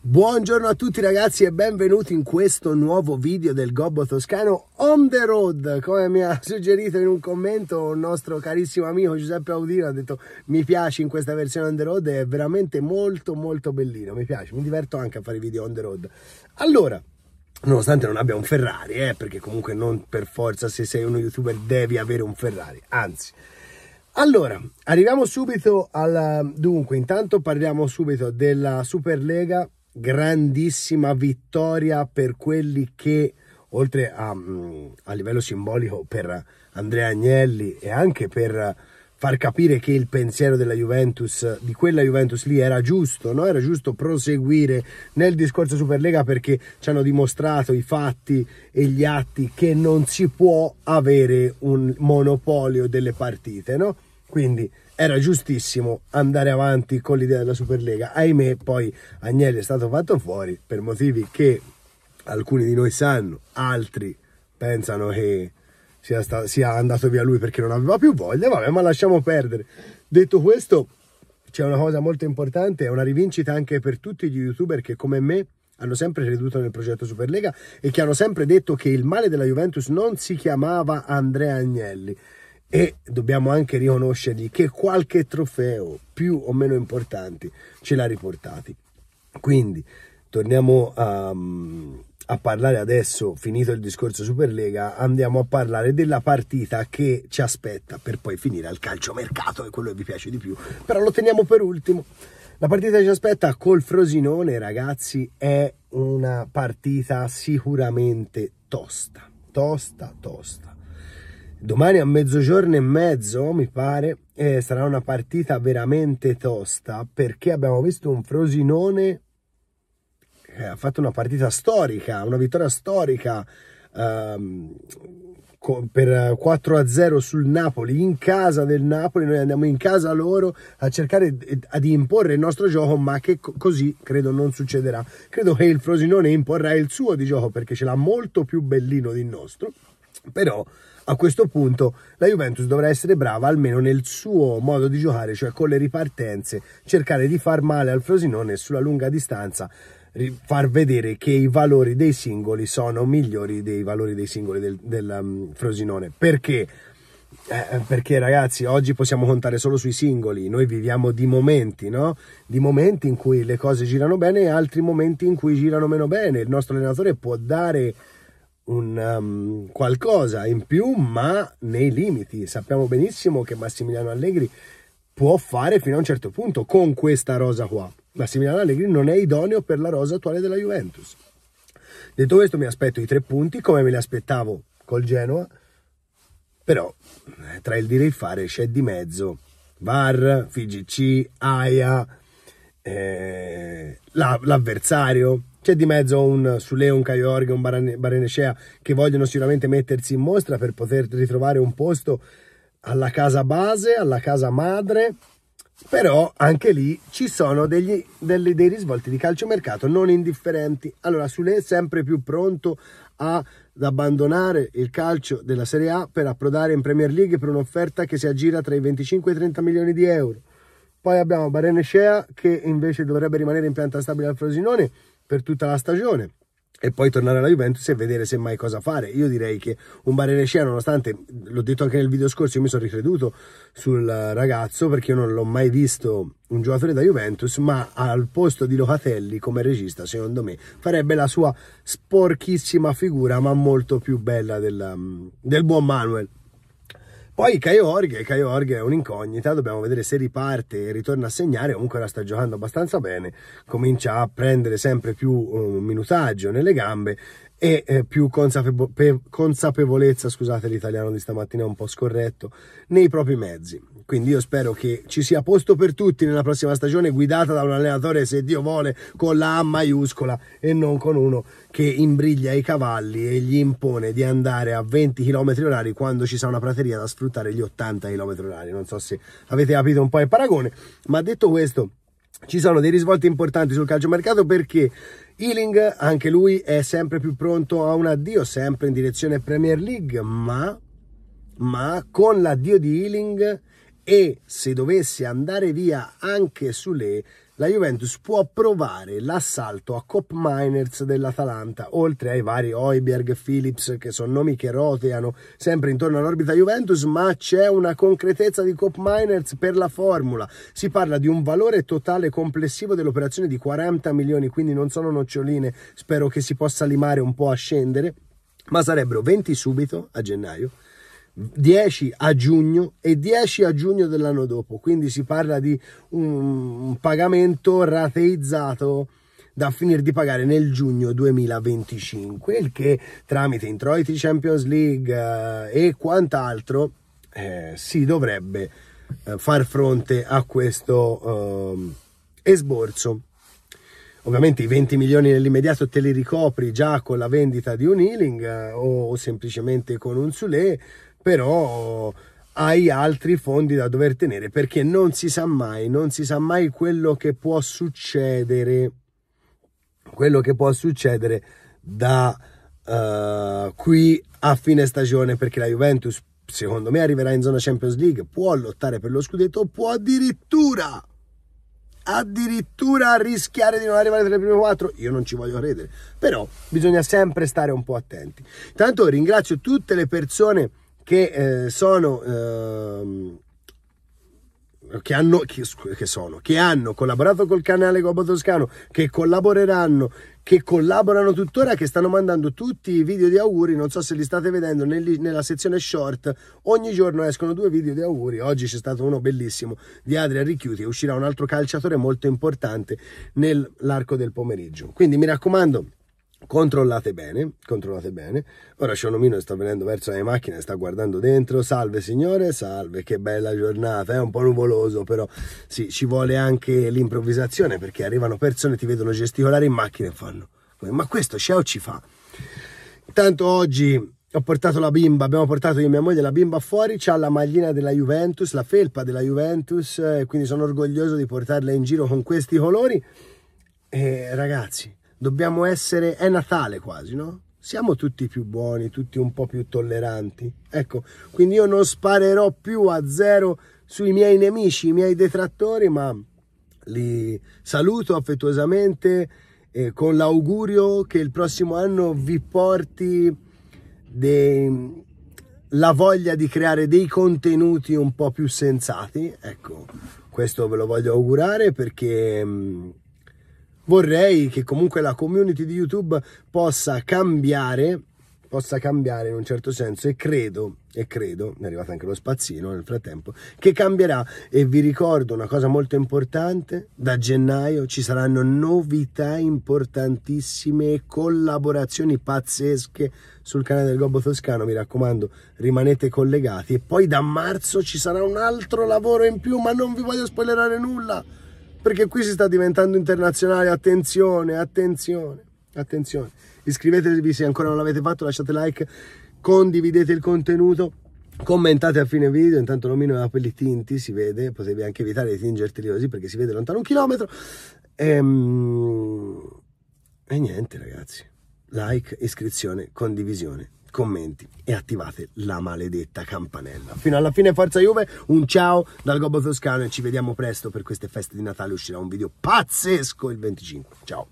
Buongiorno a tutti ragazzi e benvenuti in questo nuovo video del Gobbo Toscano on the road come mi ha suggerito in un commento un nostro carissimo amico Giuseppe Audino ha detto mi piace in questa versione on the road è veramente molto molto bellino mi piace mi diverto anche a fare video on the road allora nonostante non abbia un Ferrari eh, perché comunque non per forza se sei uno youtuber devi avere un Ferrari anzi allora, arriviamo subito al... Dunque, intanto parliamo subito della Superlega grandissima vittoria per quelli che, oltre a, mm, a livello simbolico per Andrea Agnelli e anche per far capire che il pensiero della Juventus, di quella Juventus lì era giusto, no? era giusto proseguire nel discorso Superlega perché ci hanno dimostrato i fatti e gli atti che non si può avere un monopolio delle partite, no? Quindi era giustissimo andare avanti con l'idea della Superlega. Ahimè, poi Agnelli è stato fatto fuori per motivi che alcuni di noi sanno, altri pensano che sia, sta, sia andato via lui perché non aveva più voglia. Vabbè, ma lasciamo perdere. Detto questo, c'è una cosa molto importante, è una rivincita anche per tutti gli youtuber che come me hanno sempre creduto nel progetto Superlega e che hanno sempre detto che il male della Juventus non si chiamava Andrea Agnelli e dobbiamo anche riconoscergli che qualche trofeo più o meno importante ce l'ha riportati. Quindi torniamo a, a, parlare adesso, finito il discorso Superlega, andiamo a parlare della partita che ci aspetta per poi finire al calciomercato, che quello che vi piace di più, però lo teniamo per ultimo. La partita che ci aspetta col Frosinone, ragazzi, è una partita sicuramente tosta, tosta, tosta Domani a mezzogiorno e mezzo, mi pare, eh, sarà una partita veramente tosta perché abbiamo visto un Frosinone che ha fatto una partita storica, una vittoria storica ehm, per 4 a 0 sul Napoli in casa del Napoli noi andiamo in casa loro a cercare di imporre il nostro gioco ma che così credo non succederà credo che il Frosinone imporrà il suo di gioco perché ce l'ha molto più bellino del nostro però a questo punto la Juventus dovrà essere brava almeno nel suo modo di giocare, cioè con le ripartenze, cercare di far male al Frosinone sulla lunga distanza, far vedere che i valori dei singoli sono migliori dei valori dei singoli del, del um, Frosinone. Perché? Eh, eh, perché ragazzi oggi possiamo contare solo sui singoli, noi viviamo di momenti, no? Di momenti in cui le cose girano bene e altri momenti in cui girano meno bene. Il nostro allenatore può dare un um, qualcosa in più, ma nei limiti. Sappiamo benissimo che Massimiliano Allegri può fare fino a un certo punto con questa rosa qua. Massimiliano Allegri non è idoneo per la rosa attuale della Juventus. Detto questo, mi aspetto i tre punti come me li aspettavo col Genoa, però eh, tra il dire e il fare c'è di mezzo VAR, FIGC, AIA eh, l'avversario. C'è di mezzo un Sule, un Caiorghe, un Barenecea che vogliono sicuramente mettersi in mostra per poter ritrovare un posto alla casa base, alla casa madre. Però anche lì ci sono degli, degli, dei risvolti di calciomercato non indifferenti. Allora, Sule è sempre più pronto ad abbandonare il calcio della Serie A per approdare in Premier League per un'offerta che si aggira tra i 25 e i 30 milioni di euro. Poi abbiamo Barenescea che invece dovrebbe rimanere in pianta stabile al Frosinone per tutta la stagione e poi tornare alla Juventus e vedere semmai cosa fare. Io direi che un Barenescea, nonostante, l'ho detto anche nel video scorso, io mi sono ricreduto sul ragazzo perché io non l'ho mai visto un giocatore da Juventus, ma al posto di Locatelli come regista, secondo me, farebbe la sua sporchissima figura, ma molto più bella del, del buon Manuel. Poi Caio Caio è un'incognita, dobbiamo vedere se riparte e ritorna a segnare, comunque la sta giocando abbastanza bene, comincia a prendere sempre più um, minutaggio nelle gambe e eh, più consapevo consapevolezza, scusate l'italiano di stamattina è un po' scorretto, nei propri mezzi. Quindi io spero che ci sia posto per tutti nella prossima stagione guidata da un allenatore, se Dio vuole, con la A maiuscola e non con uno che imbriglia i cavalli e gli impone di andare a 20 km orari quando ci sarà una prateria da sfruttare gli 80 km orari. Non so se avete capito un po' il paragone, ma detto questo ci sono dei risvolti importanti sul calciomercato perché Ealing, anche lui, è sempre più pronto a un addio, sempre in direzione Premier League, ma, ma con l'addio di Ealing e se dovesse andare via anche su Sule, la Juventus può provare l'assalto a Cop Miners dell'Atalanta, oltre ai vari Oiberg, Philips, che sono nomi che roteano sempre intorno all'orbita Juventus, ma c'è una concretezza di Cop Miners per la formula. Si parla di un valore totale complessivo dell'operazione di 40 milioni, quindi non sono noccioline, spero che si possa limare un po' a scendere, ma sarebbero 20 subito a gennaio 10 a giugno e 10 a giugno dell'anno dopo, quindi si parla di un pagamento rateizzato da finire di pagare nel giugno 2025, il che tramite introiti Champions League eh, e quant'altro eh, si dovrebbe eh, far fronte a questo ehm, esborso. Ovviamente i 20 milioni nell'immediato te li ricopri già con la vendita di un healing o, eh, o semplicemente con un Sule, però hai altri fondi da dover tenere perché non si sa mai, non si sa mai quello che può succedere, quello che può succedere da uh, qui a fine stagione perché la Juventus secondo me arriverà in zona Champions League, può lottare per lo scudetto, può addirittura addirittura rischiare di non arrivare tra le prime quattro, io non ci voglio credere, però bisogna sempre stare un po' attenti. Tanto ringrazio tutte le persone che eh, sono eh, che hanno, che, che, sono, che hanno collaborato col canale Gobo Toscano, che collaboreranno, che collaborano tuttora, che stanno mandando tutti i video di auguri. Non so se li state vedendo nel, nella sezione short. Ogni giorno escono due video di auguri. Oggi c'è stato uno bellissimo di Adria Ricchiuti. Uscirà un altro calciatore molto importante nell'arco del pomeriggio. Quindi mi raccomando controllate bene, controllate bene. Ora c'è un omino che sta venendo verso le macchine, sta guardando dentro. Salve signore, salve, che bella giornata, è un po' nuvoloso, però sì, ci vuole anche l'improvvisazione perché arrivano persone, ti vedono gesticolare in macchina e fanno "Ma questo c'è o ci fa?". Intanto oggi ho portato la bimba, abbiamo portato io e mia moglie la bimba fuori, c'ha la maglina della Juventus, la felpa della Juventus, quindi sono orgoglioso di portarla in giro con questi colori. E ragazzi, dobbiamo essere, è Natale quasi, no? Siamo tutti più buoni, tutti un po' più tolleranti. Ecco, quindi io non sparerò più a zero sui miei nemici, i miei detrattori, ma li saluto affettuosamente eh, con l'augurio che il prossimo anno vi porti dei, la voglia di creare dei contenuti un po' più sensati. Ecco, questo ve lo voglio augurare perché mm, vorrei che comunque la community di YouTube possa cambiare possa cambiare in un certo senso e credo, e credo, è arrivato anche lo spazzino nel frattempo, che cambierà e vi ricordo una cosa molto importante, da gennaio ci saranno novità importantissime e collaborazioni pazzesche sul canale del Gobbo Toscano, mi raccomando rimanete collegati e poi da marzo ci sarà un altro lavoro in più ma non vi voglio spoilerare nulla, perché qui si sta diventando internazionale, attenzione, attenzione, attenzione. Iscrivetevi se ancora non l'avete fatto, lasciate like, condividete il contenuto, commentate a fine video, intanto l'omino ha quelli tinti, si vede, potevi anche evitare di tingerteli così perché si vede lontano un chilometro. Ehm, e niente ragazzi, like, iscrizione, condivisione commenti e attivate la maledetta campanella. Fino alla fine Forza Juve, un ciao dal Gobbo Toscano e ci vediamo presto per queste feste di Natale uscirà un video pazzesco il 25. Ciao!